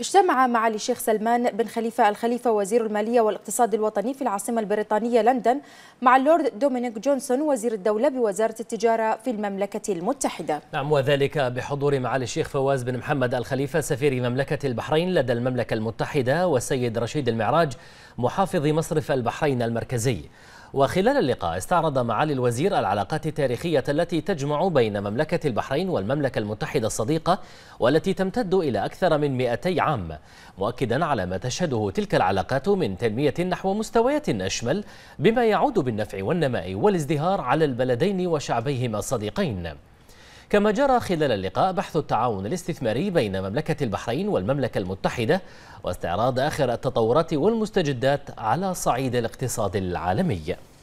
اجتمع معالي الشيخ سلمان بن خليفة الخليفة وزير المالية والاقتصاد الوطني في العاصمة البريطانية لندن مع اللورد دومينيك جونسون وزير الدولة بوزارة التجارة في المملكة المتحدة نعم وذلك بحضور معالي الشيخ فواز بن محمد الخليفة سفير مملكة البحرين لدى المملكة المتحدة والسيد رشيد المعراج محافظ مصرف البحرين المركزي وخلال اللقاء استعرض معالي الوزير العلاقات التاريخية التي تجمع بين مملكة البحرين والمملكة المتحدة الصديقة والتي تمتد إلى أكثر من 200 عام مؤكدا على ما تشهده تلك العلاقات من تنمية نحو مستويات أشمل بما يعود بالنفع والنماء والازدهار على البلدين وشعبيهما الصديقين كما جرى خلال اللقاء بحث التعاون الاستثماري بين مملكة البحرين والمملكة المتحدة واستعراض آخر التطورات والمستجدات على صعيد الاقتصاد العالمي